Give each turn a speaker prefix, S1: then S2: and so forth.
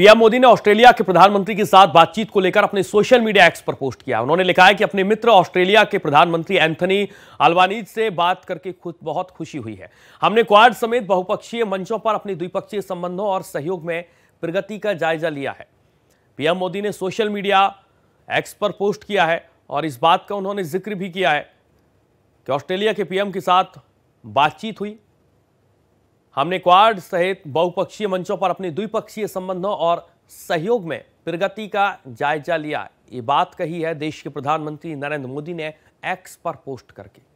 S1: PM Modi ने Australia के प्रधानमंत्री के साथ बातचीत को लेकर अपने सोशल मीडिया एक्स पर पोस्ट किया उन्होंने लिखा है कि अपने मित्र ऑस्ट्रेलिया के प्रधानमंत्री एंथनी अल्वानीज से बात करके खुद बहुत खुशी हुई है हमने क्वाड समेत बहुपक्षीय मंचों पर अपने द्विपक्षीय संबंधों और सहयोग में प्रगति का जायजा लिया है पीएम मोदी ने सोशल मीडिया एक्स पर पोस्ट किया है और इस बात का उन्होंने जिक्र भी किया है कि ऑस्ट्रेलिया के पीएम के साथ बातचीत हुई हमने क्वाड सहित बहुपक्षीय मंचों पर अपने द्विपक्षीय संबंधों और सहयोग में प्रगति का जायजा लिया ये बात कही है देश के प्रधानमंत्री नरेंद्र मोदी ने एक्स पर पोस्ट करके